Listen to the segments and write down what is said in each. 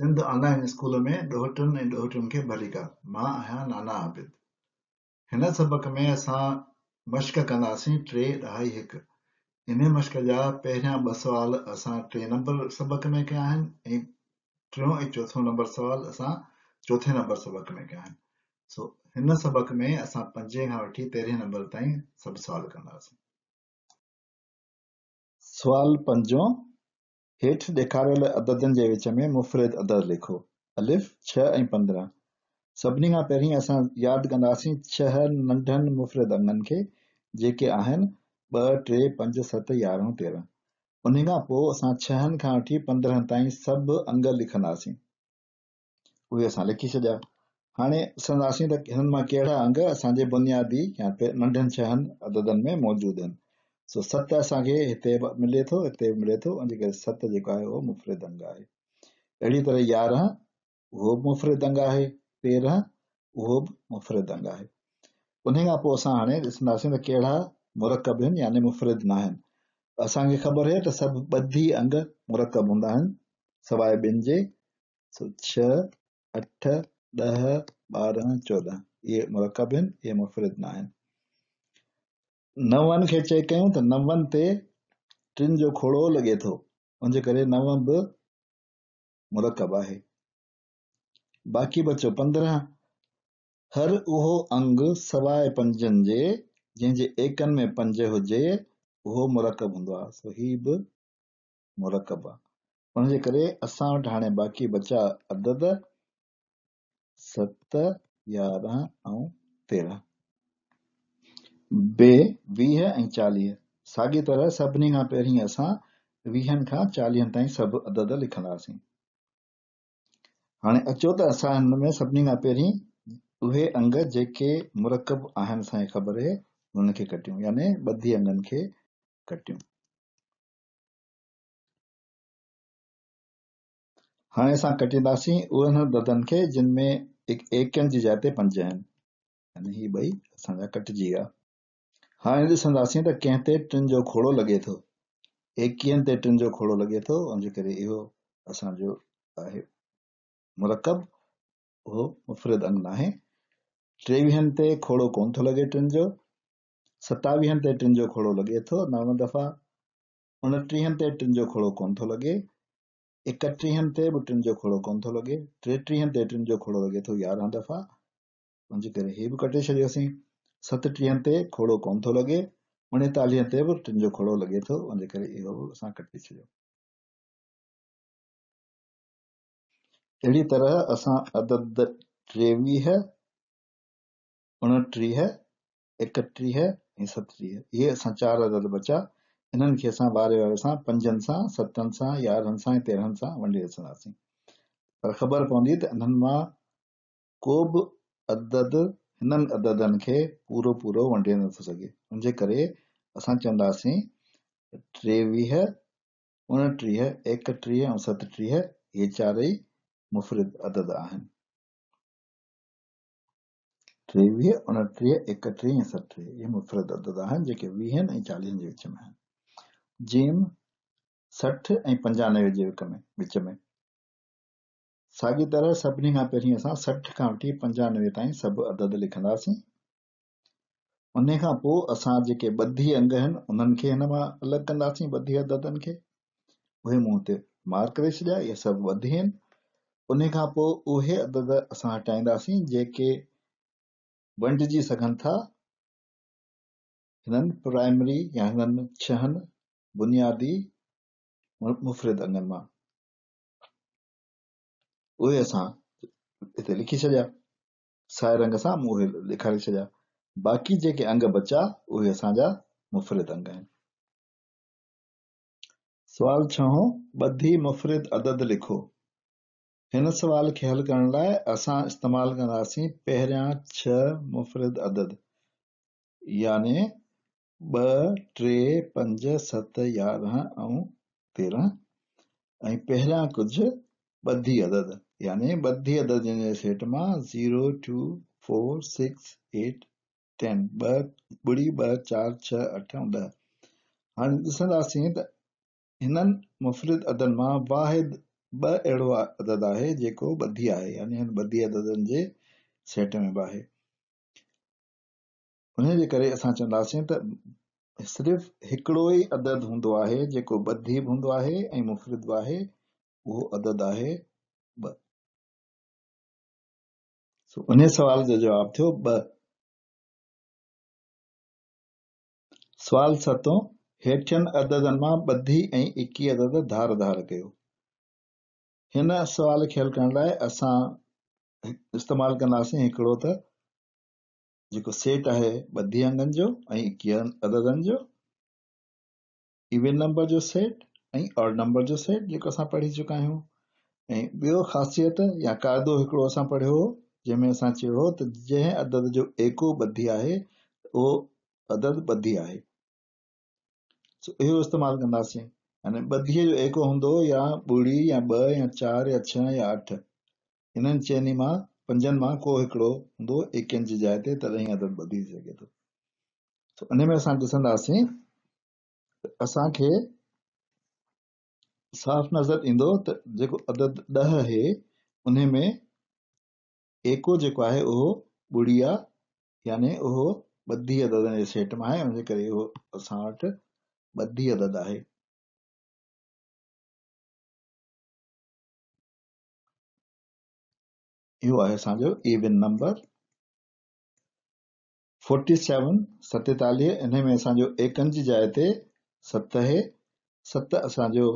Sindh online school में ॾोहटनि ऐं ॾोहटियुनि खे भरीका मां आहियां नाना आबिद हिन सबक़ में असां मश्क कंदासीं टे ढाई हिकु इन मश्क जा पहिरियां ॿ सवाल असां टे नंबर सबक़ में कया आहिनि ऐं टियों ऐं चोथों नंबर सवाल असां चोथे नंबर सबक़ में कया आहिनि सो हिन सबक़ में असां पंजे खां वठी तेरहें नंबर ताईं सभु सवाल कंदासीं सुवाल पंजो हेठि ॾेखारियल अददनि जे विच में मुफ़्रिद अदद लिखो अलिफ छह ऐं पंद्रहं सभिनी खां पहिरीं असां यादि कंदासीं छह नंढनि मुफ़्रिद अंगनि खे जेके आहिनि ॿ टे पंज सत यारहं तेरहं उन खां पोइ असां छहनि खां वठी पंद्रहनि ताईं सभु अंग लिखंदासीं उहे असां लिखी छॾिया हाणे ॾिसंदासीं त हिननि मां कहिड़ा अंग असांजे बुनियादी या नंढनि छहनि अददनि में मौजूदु आहिनि सो सत असांखे हिते मिले तो हिते मिले तो उनजे करे सत जेको आहे अंग है अड़ी तरह यारह उहो बि अंग है तेरह उहो भी मुफ़्रद अंग है उन खां हाँ असां हाणे मुरकब आहिनि यानी मुफ़्रद न आहिनि ख़बर है त सभु ॿधी अंग मुरकब हूँ आहिनि सवाइ ॿिनि जे छह अठ दह बारह चौदह ये मुरकब ये मुफरिद ना न नवनि खे चेक कयूं त नवनि ते टिनि जो खोड़ो लॻे थो उनजे करे नव बि मुरकब आहे बाक़ी बचो पंद्रहं हर उहो अंग सवाइ पंजनि जे जंहिंजे एकनि में पंज हुजे उहो मुरकब हूंदो आहे सो ही बि मुरकब आहे उनजे करे असां वटि हाणे बाक़ी बचा अदद सत यारहं ऐं तेरहं बे वीह ऐं चालीह साॻी तरह सभिनी खां पहिरीं असां वीहनि खां चालीहनि ताईं सभु अदद लिखंदासीं हाणे अचो त असां हिन में सभिनी खां पहिरीं उहे अंग जेके मुरकब आहिनि असांखे ख़बर आहे हुननि खे कटियूं याने ॿधी अंगनि खे कटियूं हाणे असां कटींदासीं उन्हनि ददनि खे जिन में एकनि जी जाते पंज आहिनि यानी हीअ ॿई असांजा कटिजी विया हाणे ॾिसंदासीं त कंहिं ते टिन जो खोड़ो लॻे थो एकवीहनि ते टिन जो खोड़ो लॻे थो उनजे करे इहो असांजो आहे मुरकब उहो मुफ़रद अंग आहे टेवीहनि ते खोड़ो कोन थो लॻे टिन जो सतावीहनि ते टिन जो खोड़ो लॻे थो नव दफ़ा उणटीहनि ते टिन जो खोड़ो कोन थो लॻे एकटीहनि ते बि टिन जो खोड़ो कोन थो लॻे टेटीहनि ते टिन जो खोड़ो लॻे थो यारहं दफ़ा उनजे करे इहो बि कटे छॾियोसीं सतटीह ते खोड़ो कोन थो लॻे उणेतालीह जो खोड़ो लगे तो उन जे करे इहो कटे छॾियो अहिड़ी तरह अस अदद टेवी उणटीह एकटी ऐं ये अस चार अदद बचा इन खे असां वारे वारे सां पंजनि सां से सां यारहनि सां ऐं तेरहनि पर ख़बर पवी तो इन को बि अदद हिननि अददनि खे पूरो पूरो वंडे नथो सघे उनजे करे असां चवंदासीं टेवीह उणटीह एकटीह ऐं सतटीह इहे चारई मुफ़रिद अदद आहिनि टेवीह उणटीह एकटीह ऐं सटीह इहे मुफ़रिद अदद आहिनि जेके वीहनि ऐं चालीहनि जे विच में आहिनि जीम सठि ऐं पंजानवे जे विच में विच में साॻी तरह सभिनी खां पहिरीं असां सठि खां वठी पंजानवे ताईं सभु अदद लिखंदासीं उन खां पोइ असां जेके ॿधी अंग आहिनि उन्हनि खे हिन मां अलॻि कंदासीं ॿधी अददनि खे उहे मूं हुते मार्क करे छॾिया इहे सभु ॿधी आहिनि उन खां पोइ उहे अदद असां हटाईंदासीं जेके वंडिजी सघनि था हिननि प्राइमरी या हिननि छहनि बुनियादी मुफरिद अंगनि मां उहे असां हिते लिखी छॾिया साए रंग सां मूं उहे ॾेखारे छॾिया बाक़ी जेके अंग बचा उहे असांजा मुफ़रिद अंग हैं सवाल छहो ॿधी मुफ़रिद अदद लिखो इन सवाल के हल करण लाइ असां इस्तेमालु कंदासीं पहिरियां छह मुफ़रिद अदद याने ब टे पंज सत यारह ऐं तेरहं ऐं पहिरियां कुझु ॿधी अदद याने ॿधी अददनि जे सेट मां zero two four six eight ten ॿ ॿुड़ी ॿ चार छह अठ ॾह हाणे ॾिसंदासीं त हिननि मुफ़रद अदन मां वाहिद ॿ अहिड़ो अददु आहे जेको ॿधी आहे यानी हिन ॿधी अददनि जे सेट में बि आहे जे करे असां चवंदासीं त सिर्फ़ हिकिड़ो ई अददु हूंदो आहे जेको ॿधी बि हूंदो आहे ऐं मुफ़रिद बि आहे उहो अदद आहे ॿ तो उन्हें सवाल जो जवाब थे वो सवाल सतो हेठन अदद मां ॿधी ऐं इकी अदद धार धार कर हिन सवाल के हल करण लाइ असां इस्तेमालु कंदासीं हिकिड़ो त जेको सेट आहे ॿधी अंगनि जो ऐं एकवीह अददनि जो इवन नंबर जो सेट ऐं ऑड नंबर जो सेट जेको असां पढ़ी चुका आहियूं ऐं ॿियो ख़ासियत या काइदो हिकिड़ो असां पढ़ियो हो जंहिंमें असां चयो त जंहिं अदद जो एको ॿधी आहे उहो अदद ॿधी आहे इहो इस्तेमालु कंदासीं यानी ॿधीअ जो एको हूंदो या ॿुड़ी या ॿ या चारि या छह या अठ इन्हनि चइनि मां पंजनि मां को हिकिड़ो हूंदो एकनि जी जाइ ते तॾहिं अदद ॿधी सघे थो सो इन में असां ॾिसंदासीं असांखे साफ़ नज़र ईंदो त जेको अदद ॾह आहे उन में एको जेको आहे उहो ॿुड़ी आहे यानी उहो अदद जे सेट मां आहे उनजे करे उहो असां वटि अदद आहे इहो आहे असांजो इवन नंबर फोर्टी सेवन सतेतालीह इन में असांजो एकनि जी जाइ ते सत आहे सत असांजो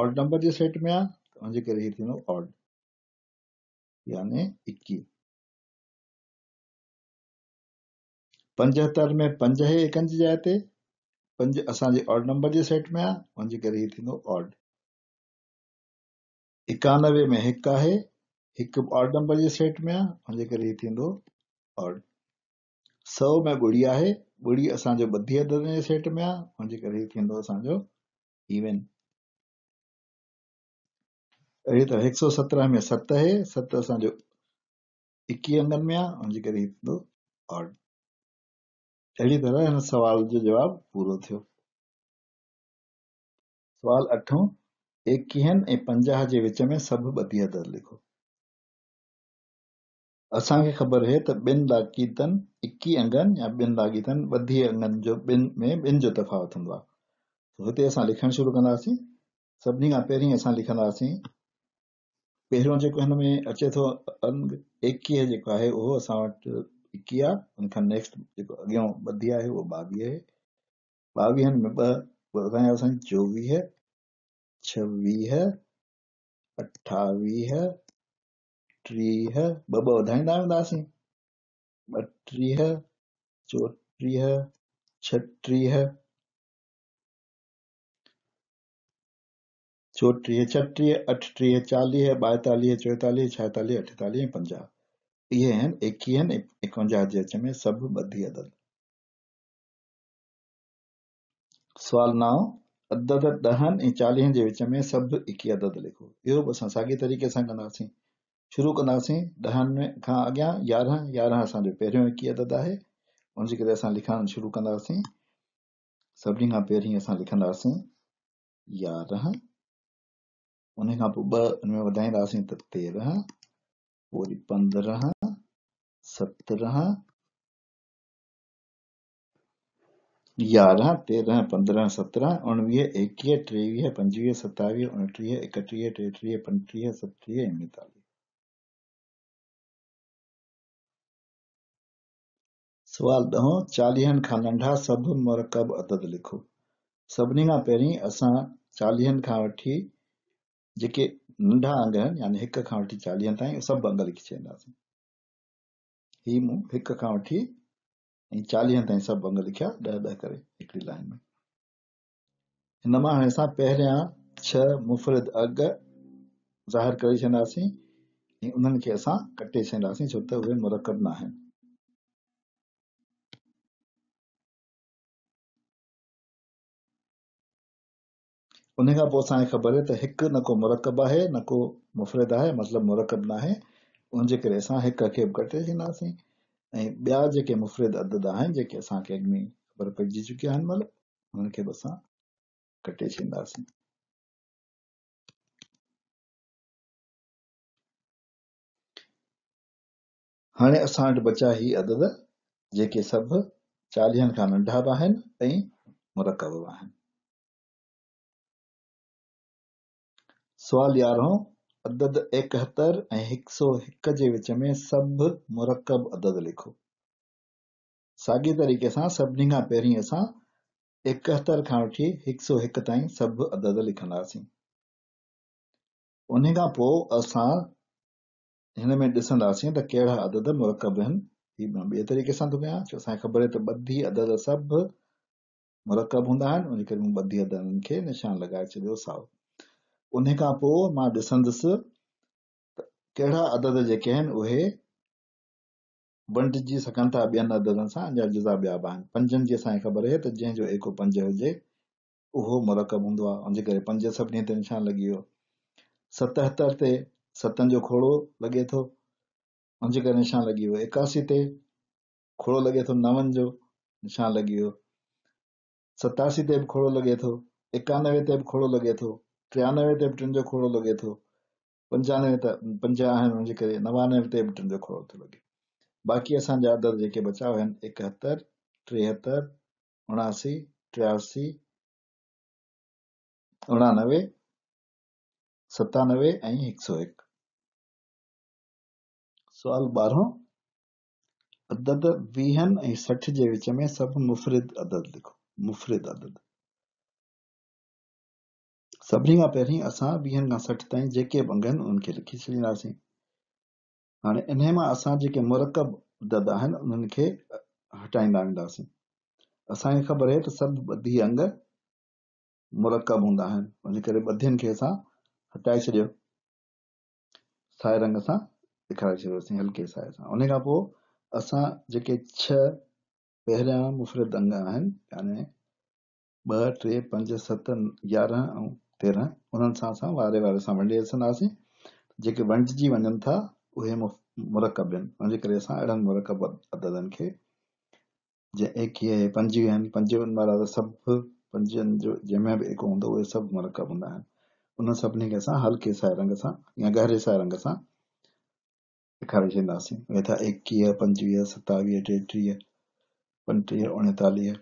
ऑड नंबर जे सेट में आहे तो उनजे करे हीउ थींदो ऑड यानी इक्कीस पंजहत्तर में पंज है एक जी जाइ पंज असाज ऑड नंबर जे सेट में आहे कर ऑड इकानवे में एक है एक ऑड नंबर जे सेट में आहे कर ऑड सौ में ॿुड़ी है ॿुड़ी असो बदी अदर सेट में आहे कर असो इवेंट એય તો 117 મે સત હે 17 સા જો 21 અંકન મે ઓડ એટલે તરહ આનો સવાલ જો જવાબ પૂરો થયો સવાલ 8 21 એ 50 જે وچ મે સબ બધી અદદ લખો અસાં કે ખબર હે ત બિન બાકી તન 21 અંકન માં બિન બાકી તન બધી અંકન જો બિન મે બિન જો તફાવત થા તો હતે અસાં લખણ શુરુ કરનાસી સબની કા પહેરી અસાં લખનાસી पहिरियों जेको हिन में अचे थो अंग एकवीह जेको आहे उहो असां वटि एकवीह आहे उनखां नेक्स्ट जेको अॻियां ॿधी आहे उहो ॿावीह आहे ॿावीहनि में ॿ ॿुधायां असांजी चोवीह छवीह अठावीह टीह ॿ ॿ वधाईंदा वेंदासीं ॿटीह चोटीह छटीह चौटी है है है छठी अठटी चौट्रीय है अठट्रीय है बायतालीह चौतालीह छाहतालीह अठेतालीह पंजाह इहे आहिनि एकवीह आहिनि एकवंजाह जे विच में सब ॿधी अदद सवाल नाव अदद दहन ए चालीहनि के विच में सभु एकी अदद लिखो यो बस सागे तरीक़े से कंदासीं शुरू दहन में का खां यारह यारह असो असांजो पहिरियों एकी अदद है उनके करे लिखा शुरू कंदासीं सभी का पहिरीं अस लिखासी यारह उन खां पोइ ॿ हिन में वधाईंदासीं टेवीह पंजवीह सतावीह उणटीह एकटीह टेटीह पंटीह नंढा सब मरकब अदद लिखो सभी का पहिरीं अस चालीह का वी जेके नंढा अंग आहिनि यानी हिक खां वठी चालीह ताईं सभु अंग लिखी छॾींदासीं ही मूं हिक खां वठी ऐं चालीह ताईं सभु अंग लिखिया ॾह ॾह करे हिकिड़ी लाइन में हिन मां हाणे असां पहिरियां छह मुफ़रद अंग ज़ाहिर करे छॾींदासीं ऐं उन्हनि खे असां कटे छॾींदासीं छो त उहे मुरकब न आहिनि उन खां पोइ असांखे ख़बर आहे त हिकु न को मुरकब आहे न को मुफ़रद आहे मतिलबु मुरकब न आहे उनजे करे असां हिक खे बि कटे छॾींदासीं ऐं ॿिया जेके मुफ़रिद अदद आहिनि जेके असांखे अॻ में ख़बर पइजी चुकिया आहिनि मतिलबु उन्हनि खे बि असां कटे छॾींदासीं हाणे असां वटि बचा ही अदद जेके सभु चालीहनि खां नंढा बि आहिनि ऐं मुरकब बि आहिनि सुवाल यारहों अद एकहतरि ऐं हिक सौ हिक وچ विच में مرکب मुरकब अदद लिखो साॻिए तरीक़े सां सभिनी खां पहिरीं असां एकहतरि खां वठी हिकु सौ हिकु ताईं सभु अदद लिखंदासीं उन खां पोइ असां हिन में ॾिसंदासीं त कहिड़ा अदद मुरकब आहिनि हीउ मां ॿिए तरीक़े सां थो कयां छो ख़बर आहे त ॿधी अदद सभु मुरकब हूंदा आहिनि उन करे निशान उन खां पोइ मां ॾिसंदुसि त कहिड़ा अदद जेके आहिनि उहे वंडिजी सघनि था ॿियनि अददनि सां अञा जुज़ा ॿिया बि आहिनि पंजनि जी असांखे ख़बर आहे त जंहिंजो एको पंज हुजे उहो मुरकब हूंदो आहे उनजे करे पंज सभिनी ते निशान लॻी वियो सतहतरि ते सतनि जो खोड़ो लॻे थो हुनजे करे निशान लॻी वियो एकासी ते खोड़ो लॻे थो नवनि जो निशान लॻी वियो सतासी ते बि खोड़ो लॻे थो एकानवे ते बि खोड़ो लॻे थो टियानवे ते बि जो खोड़ो लॻे थो पंजानवे त पंजाह आहिनि करे नवानवे ते बि जो खोड़ो थो लॻे बाक़ी असांजा अदद जेके बचाव हुया आहिनि एकहतरि टेहतरि उणासी टियासी उणानवे सतानवे ऐं हिकु सौ हिकु सुवाल ॿारहों अदद वीहनि ऐं सठि जे विच में सभु मुफ़रिद अदद लिखो मुफ़रिद अदद सभी का पहिरीं अस वीहनि खां सठि ताईं जेके बि अंग लिखी छॾींदासीं हाँ इन मां असां जेके मुरकब दद आहिनि उन्हनि खे हटाईंदा वेंदासीं असांखे ख़बर आहे त सभु ॿधी अंग मुरकब हूंदा आहिनि इन करे ॿधियुनि खे हटाए छॾियो साए रंग से ॾेखारे छॾियोसीं हल्के साए सां उन खां छह पहिरियां मुफ़रत अंग आहिनि याने टे पंज सत તેરા ઉનનસાસા વારે વારે સા વંડેલસ નાસી જે કે વંજજી વંજન થા ઓ હે મલકબ બેન ઉનજે કરેસા એડંગ મલકબ અદદન કે જે એકીય 25 55 બાર સબ પંજન જો જમે ભી એક હોંદો એ સબ મલકબ હોંદા હે ઉનન સપને કેસા હલકે સા રંગસા يا ઘરે સા રંગસા દેખાવે છીનાસી મેથા એકીય 25 27 33 35 39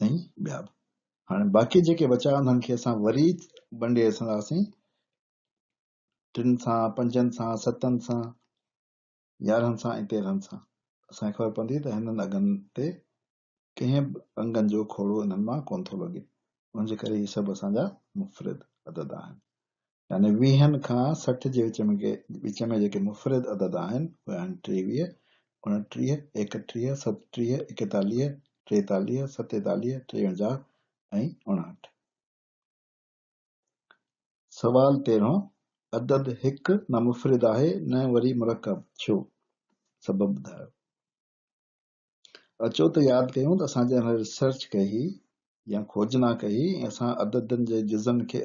નઈ બ્યા हाणे बाक़ी जेके बचा उन्हनि खे असां वरी वंडे रखंदासीं टिनि सां पंजनि सां सतनि सां यारहनि सां ऐं तेरहनि सां असांखे ख़बर पवंदी त हिननि अघनि ते कंहिं बि अंगनि जो खोड़ो हिननि मां कोन थो लॻे उनजे करे इहे सभु असांजा मुफ़रिद अदद आहिनि यानी वीहनि खां सठि जे विच में विच में जेके मुफ़रिद अदद आहिनि उहे आहिनि टेवीह उणटीह एकटीह सतटीह एकतालीह टेतालीह सतेतालीह टेवंजाहु ऐं उणहठि सवाल तेरहो अदद हिकु न मुफ़रिद आहे न वरी मुरकब छो सभु ॿुधायो अचो त यादि कयूं त असां जंहिं रिसर्च कई या खोजना कई असां अददनि जे जुज़नि खे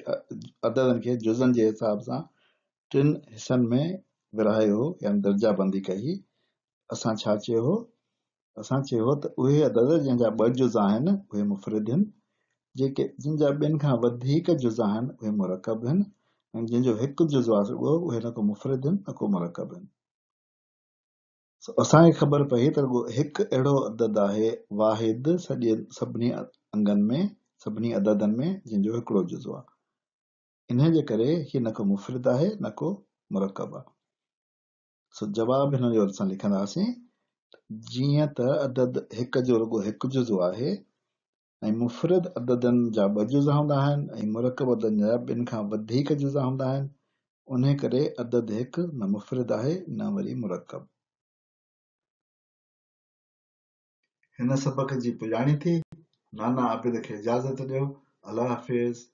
अददनि खे जुज़नि जे हिसाब सां टिनि हिसनि में विरायो हो या दर्जाबंदी कई असां छा चयो हो असां चयो त उहे अदद जंहिंजा ॿ जुज़ आहिनि उहे मुफ़रिद आहिनि जेके जंहिंजा ॿिनि खां वधीक जुज़ा आहिनि उहे मुरकब आहिनि ऐं जंहिंजो हिकु जुज़ो आहे उहो उहे न को मुफ़रिद आहिनि न को मुरकब आहिनि असांखे ख़बर पई तुगो हिकु अहिड़ो अदद आहे वाहिद सॼे सभिनी अंगनि में सभिनी अददनि में जंहिंजो हिकिड़ो जुज़ो आहे इन जे करे हीउ न को मुफ़रिद आहे न को मुरकब आहे सो जवाब हिन जो असां लिखंदासीं जीअं त अदद हिकु जो रुगो हिकु जुज़ो आहे ऐं मुफ़रद अददनि जा ॿ जुज़ा हूंदा आहिनि ऐं मुरकब मुरकबनि जा ॿिनि खां वधीक जुज़ा हूंदा आहिनि उन करे अदद हिकु न मुफ़रद आहे न वरी मुरकब हिन सबक़ जी पुॼाणी थी नाना आबिद खे इजाज़त ॾियो अलाह हाफ़िज़